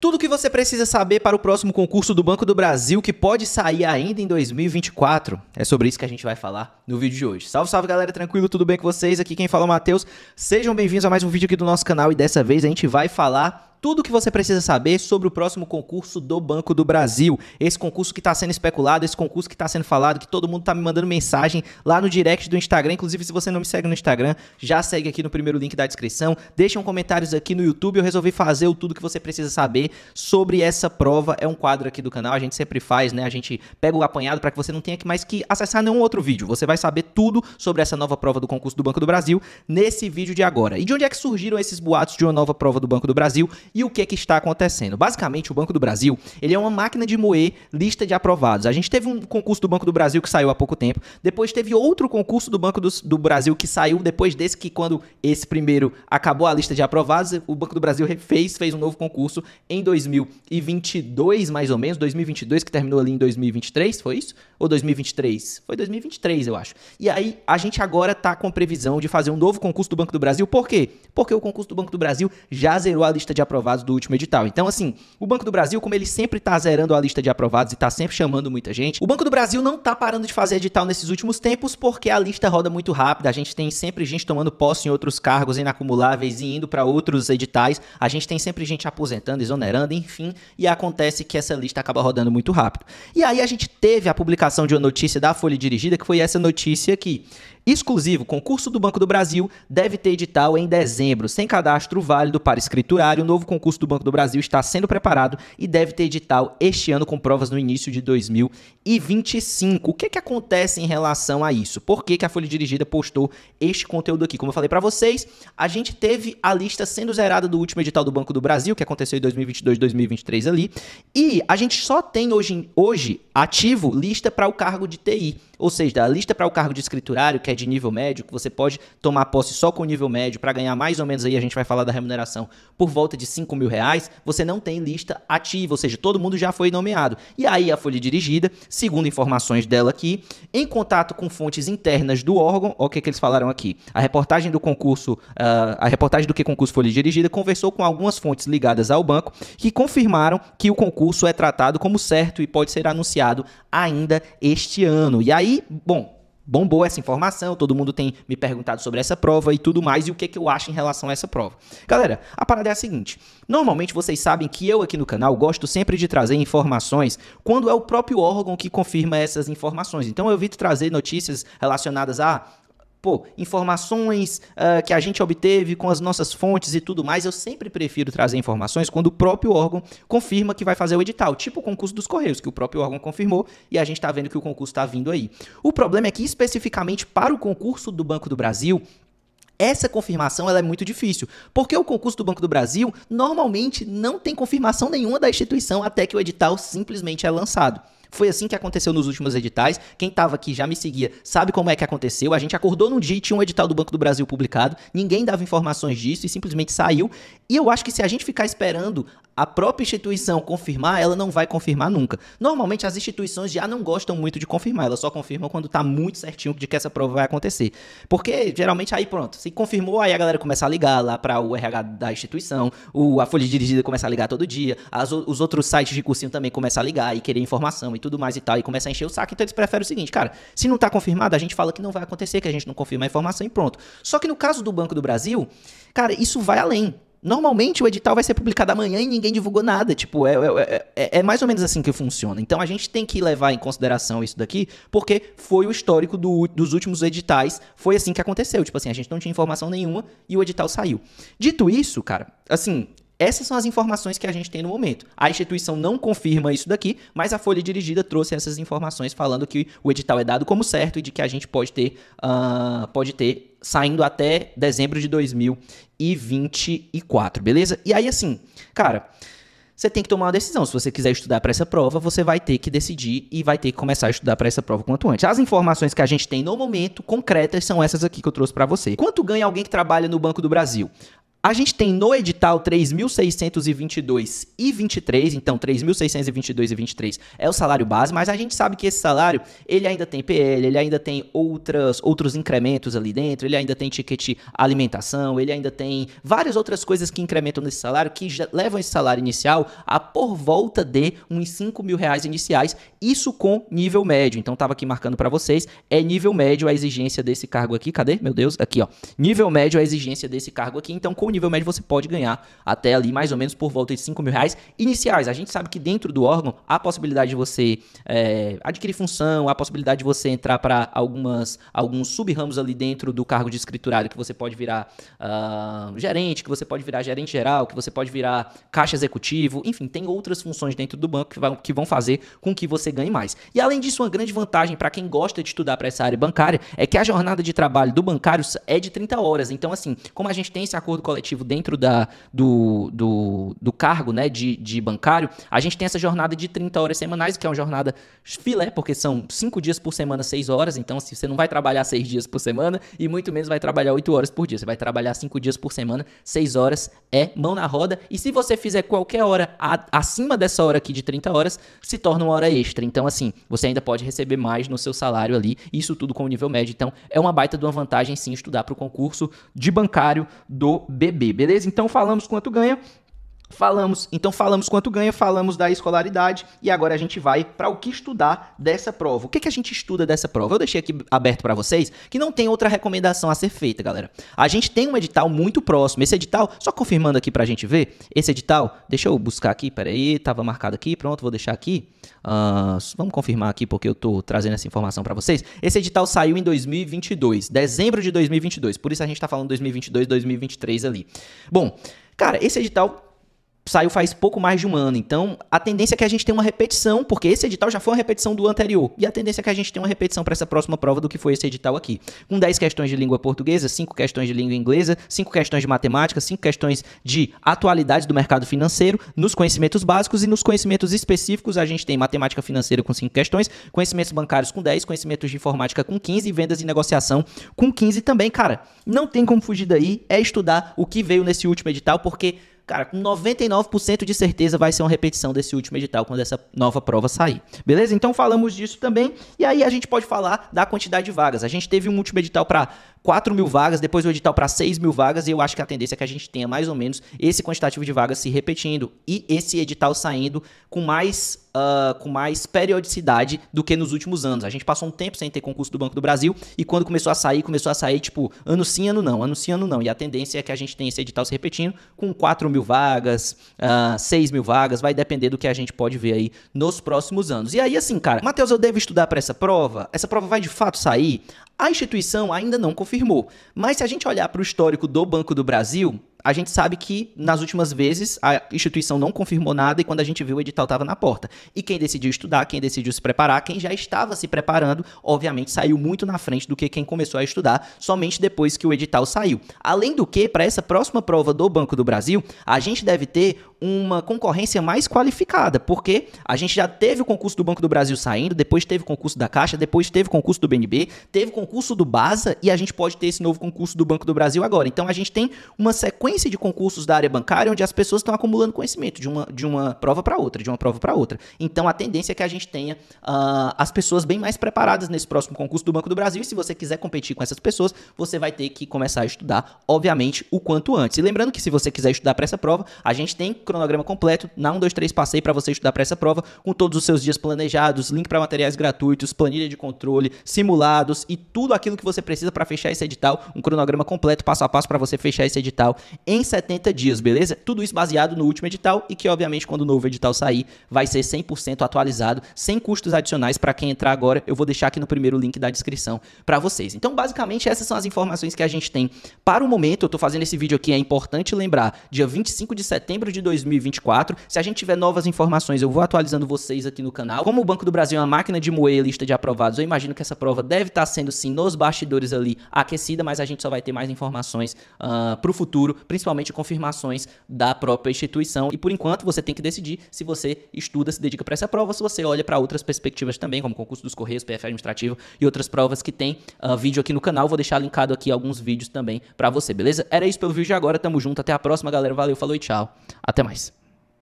Tudo o que você precisa saber para o próximo concurso do Banco do Brasil, que pode sair ainda em 2024. É sobre isso que a gente vai falar no vídeo de hoje. Salve, salve galera, tranquilo? Tudo bem com vocês? Aqui quem fala é o Matheus. Sejam bem-vindos a mais um vídeo aqui do nosso canal e dessa vez a gente vai falar tudo o que você precisa saber sobre o próximo concurso do Banco do Brasil. Esse concurso que está sendo especulado, esse concurso que está sendo falado, que todo mundo está me mandando mensagem lá no direct do Instagram. Inclusive, se você não me segue no Instagram, já segue aqui no primeiro link da descrição. Deixam comentários aqui no YouTube. Eu resolvi fazer o tudo que você precisa saber sobre essa prova. É um quadro aqui do canal, a gente sempre faz, né? A gente pega o apanhado para que você não tenha que mais que acessar nenhum outro vídeo. Você vai saber tudo sobre essa nova prova do concurso do Banco do Brasil nesse vídeo de agora. E de onde é que surgiram esses boatos de uma nova prova do Banco do Brasil? E o que é que está acontecendo? Basicamente, o Banco do Brasil, ele é uma máquina de moer lista de aprovados. A gente teve um concurso do Banco do Brasil que saiu há pouco tempo, depois teve outro concurso do Banco do, do Brasil que saiu depois desse que quando esse primeiro acabou a lista de aprovados, o Banco do Brasil fez, fez um novo concurso em 2022, mais ou menos, 2022 que terminou ali em 2023, foi isso? Ou 2023? Foi 2023, eu acho. E aí a gente agora tá com previsão de fazer um novo concurso do Banco do Brasil. Por quê? Porque o concurso do Banco do Brasil já zerou a lista de aprovados aprovados do último edital. Então, assim, o Banco do Brasil, como ele sempre está zerando a lista de aprovados e está sempre chamando muita gente, o Banco do Brasil não está parando de fazer edital nesses últimos tempos porque a lista roda muito rápido. A gente tem sempre gente tomando posse em outros cargos inacumuláveis e indo para outros editais. A gente tem sempre gente aposentando, exonerando, enfim. E acontece que essa lista acaba rodando muito rápido. E aí a gente teve a publicação de uma notícia da Folha Dirigida, que foi essa notícia aqui exclusivo concurso do Banco do Brasil deve ter edital em dezembro. Sem cadastro válido para escriturário, o novo concurso do Banco do Brasil está sendo preparado e deve ter edital este ano com provas no início de 2025. O que, é que acontece em relação a isso? Por que, que a Folha Dirigida postou este conteúdo aqui? Como eu falei para vocês, a gente teve a lista sendo zerada do último edital do Banco do Brasil, que aconteceu em 2022, 2023 ali, e a gente só tem hoje, hoje ativo lista para o cargo de TI, ou seja, a lista para o cargo de escriturário, que é de nível médio, que você pode tomar posse só com nível médio para ganhar mais ou menos aí, a gente vai falar da remuneração, por volta de 5 mil reais, você não tem lista ativa, ou seja, todo mundo já foi nomeado. E aí a folha dirigida, segundo informações dela aqui, em contato com fontes internas do órgão, olha o que, que eles falaram aqui. A reportagem do concurso, uh, a reportagem do que concurso folha dirigida, conversou com algumas fontes ligadas ao banco que confirmaram que o concurso é tratado como certo e pode ser anunciado ainda este ano. E aí, bom, bombou essa informação, todo mundo tem me perguntado sobre essa prova e tudo mais, e o que, que eu acho em relação a essa prova. Galera, a parada é a seguinte: normalmente vocês sabem que eu aqui no canal gosto sempre de trazer informações quando é o próprio órgão que confirma essas informações. Então eu evito trazer notícias relacionadas a pô, informações uh, que a gente obteve com as nossas fontes e tudo mais, eu sempre prefiro trazer informações quando o próprio órgão confirma que vai fazer o edital, tipo o concurso dos Correios, que o próprio órgão confirmou e a gente está vendo que o concurso está vindo aí. O problema é que, especificamente para o concurso do Banco do Brasil, essa confirmação ela é muito difícil, porque o concurso do Banco do Brasil normalmente não tem confirmação nenhuma da instituição até que o edital simplesmente é lançado. Foi assim que aconteceu nos últimos editais. Quem tava aqui já me seguia sabe como é que aconteceu. A gente acordou num dia e tinha um edital do Banco do Brasil publicado, ninguém dava informações disso e simplesmente saiu. E eu acho que se a gente ficar esperando a própria instituição confirmar, ela não vai confirmar nunca. Normalmente as instituições já não gostam muito de confirmar, elas só confirmam quando tá muito certinho de que essa prova vai acontecer. Porque geralmente aí pronto, se confirmou, aí a galera começa a ligar lá para o RH da instituição, o, a folha dirigida começa a ligar todo dia, as, os outros sites de cursinho também começam a ligar e querer informação e tudo mais e tal, e começa a encher o saco, então eles preferem o seguinte, cara, se não está confirmado, a gente fala que não vai acontecer, que a gente não confirma a informação e pronto. Só que no caso do Banco do Brasil, cara, isso vai além. Normalmente o edital vai ser publicado amanhã e ninguém divulgou nada. Tipo, é, é, é, é, mais ou menos assim que funciona. Então a gente tem que levar em consideração isso daqui, porque foi o histórico do, dos últimos editais. Foi assim que aconteceu. Tipo assim, a gente não tinha informação nenhuma e o edital saiu. Dito isso, cara, assim, essas são as informações que a gente tem no momento. A instituição não confirma isso daqui, mas a Folha Dirigida trouxe essas informações falando que o edital é dado como certo e de que a gente pode ter, uh, pode ter saindo até dezembro de 2024, beleza? E aí, assim, cara você tem que tomar uma decisão. Se você quiser estudar para essa prova, você vai ter que decidir e vai ter que começar a estudar para essa prova quanto antes. As informações que a gente tem no momento concretas são essas aqui que eu trouxe para você. Quanto ganha alguém que trabalha no Banco do Brasil? A gente tem no edital 3.622 e 23, então 3.622 e 23 é o salário base, mas a gente sabe que esse salário, ele ainda tem PL, ele ainda tem outras, outros incrementos ali dentro, ele ainda tem ticket alimentação, ele ainda tem várias outras coisas que incrementam nesse salário, que levam esse salário inicial a por volta de uns 5 mil reais iniciais, isso com nível médio. Então estava aqui marcando para vocês, é nível médio a exigência desse cargo aqui, cadê? Meu Deus, aqui ó, nível médio a exigência desse cargo aqui, então com com o nível médio você pode ganhar até ali mais ou menos por volta de 5 mil reais iniciais. A gente sabe que dentro do órgão há possibilidade de você é, adquirir função, há possibilidade de você entrar para algumas alguns sub-ramos ali dentro do cargo de escriturário, que você pode virar uh, gerente, que você pode virar gerente geral, que você pode virar caixa executivo, enfim, tem outras funções dentro do banco que vão, que vão fazer com que você ganhe mais. E além disso, uma grande vantagem para quem gosta de estudar para essa área bancária é que a jornada de trabalho do bancário é de 30 horas. Então, assim, como a gente tem esse acordo coletivo, coletivo dentro da, do, do, do cargo né, de, de bancário, a gente tem essa jornada de 30 horas semanais, que é uma jornada filé, porque são 5 dias por semana, 6 horas. Então, se assim, você não vai trabalhar 6 dias por semana e muito menos vai trabalhar 8 horas por dia. Você vai trabalhar 5 dias por semana, 6 horas é mão na roda. E se você fizer qualquer hora a, acima dessa hora aqui de 30 horas, se torna uma hora extra. Então, assim, você ainda pode receber mais no seu salário ali, isso tudo com o nível médio. Então, é uma baita de uma vantagem sim estudar para o concurso de bancário do BNDES. BB, beleza? Então falamos quanto ganha, Falamos, então falamos quanto ganha, falamos da escolaridade e agora a gente vai para o que estudar dessa prova. O que, que a gente estuda dessa prova? Eu deixei aqui aberto para vocês que não tem outra recomendação a ser feita, galera. A gente tem um edital muito próximo. Esse edital, só confirmando aqui para a gente ver, esse edital, deixa eu buscar aqui, peraí, estava marcado aqui, pronto, vou deixar aqui. Uh, vamos confirmar aqui porque eu estou trazendo essa informação para vocês. Esse edital saiu em 2022, dezembro de 2022, por isso a gente está falando 2022, 2023 ali. Bom, cara, esse edital saiu faz pouco mais de um ano. Então, a tendência é que a gente tenha uma repetição, porque esse edital já foi uma repetição do anterior. E a tendência é que a gente tenha uma repetição para essa próxima prova do que foi esse edital aqui. Com 10 questões de língua portuguesa, 5 questões de língua inglesa, 5 questões de matemática, 5 questões de atualidade do mercado financeiro, nos conhecimentos básicos e nos conhecimentos específicos, a gente tem matemática financeira com 5 questões, conhecimentos bancários com 10, conhecimentos de informática com 15 e vendas e negociação com 15 também, cara. Não tem como fugir daí, é estudar o que veio nesse último edital, porque cara, com 99% de certeza vai ser uma repetição desse último edital quando essa nova prova sair. Beleza? Então falamos disso também. E aí a gente pode falar da quantidade de vagas. A gente teve um último edital para 4 mil vagas, depois o edital para 6 mil vagas, e eu acho que a tendência é que a gente tenha mais ou menos esse quantitativo de vagas se repetindo e esse edital saindo com mais Uh, com mais periodicidade do que nos últimos anos. A gente passou um tempo sem ter concurso do Banco do Brasil e quando começou a sair, começou a sair tipo ano sim, ano não, ano sim, ano não. E a tendência é que a gente tenha esse edital se repetindo com 4 mil vagas, uh, ah, 6 mil vagas, vai depender do que a gente pode ver aí nos próximos anos. E aí, assim, cara, Matheus, eu devo estudar para essa prova? Essa prova vai de fato sair? A instituição ainda não confirmou, mas se a gente olhar para o histórico do Banco do Brasil, a gente sabe que nas últimas vezes a instituição não confirmou nada e quando a gente viu o edital estava na porta. E quem decidiu estudar, quem decidiu se preparar, quem já estava se preparando, obviamente saiu muito na frente do que quem começou a estudar somente depois que o edital saiu. Além do que, para essa próxima prova do Banco do Brasil, a gente deve ter uma concorrência mais qualificada, porque a gente já teve o concurso do Banco do Brasil saindo, depois teve o concurso da Caixa, depois teve o concurso do BNB, teve o concurso do BASA e a gente pode ter esse novo concurso do Banco do Brasil agora. Então a gente tem uma sequência sequência de concursos da área bancária onde as pessoas estão acumulando conhecimento de uma, de uma prova para outra, de uma prova para outra. Então a tendência é que a gente tenha uh, as pessoas bem mais preparadas nesse próximo concurso do Banco do Brasil. E se você quiser competir com essas pessoas, você vai ter que começar a estudar, obviamente, o quanto antes. E lembrando que se você quiser estudar para essa prova, a gente tem cronograma completo na 1, 2, 3 passei para você estudar para essa prova com todos os seus dias planejados, link para materiais gratuitos, planilha de controle, simulados e tudo aquilo que você precisa para fechar esse edital, um cronograma completo passo a passo para você fechar esse edital em 70 dias, beleza? Tudo isso baseado no último edital e que, obviamente, quando o novo edital sair, vai ser 100% atualizado, sem custos adicionais para quem entrar agora. Eu vou deixar aqui no primeiro link da descrição para vocês. Então, basicamente, essas são as informações que a gente tem para o momento. Eu estou fazendo esse vídeo aqui, é importante lembrar, dia 25 de setembro de 2024. Se a gente tiver novas informações, eu vou atualizando vocês aqui no canal. Como o Banco do Brasil é uma máquina de moer lista de aprovados, eu imagino que essa prova deve estar tá sendo, sim, nos bastidores ali aquecida, mas a gente só vai ter mais informações uh, ah, para o futuro principalmente confirmações da própria instituição. E por enquanto você tem que decidir se você estuda, se dedica para essa prova, se você olha para outras perspectivas também, como concurso dos Correios, PF Administrativo e outras provas que tem uh, vídeo aqui no canal. Vou deixar linkado aqui alguns vídeos também para você, beleza? Era isso pelo vídeo de agora, tamo junto, até a próxima, galera. Valeu, falou e tchau. Até mais.